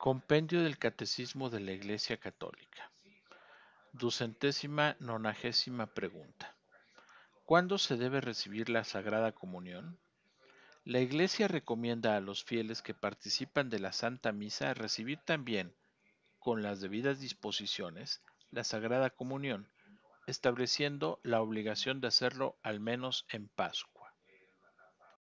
Compendio del Catecismo de la Iglesia Católica. Ducentésima nonagésima pregunta. ¿Cuándo se debe recibir la Sagrada Comunión? La Iglesia recomienda a los fieles que participan de la Santa Misa recibir también, con las debidas disposiciones, la Sagrada Comunión, estableciendo la obligación de hacerlo al menos en Pascua.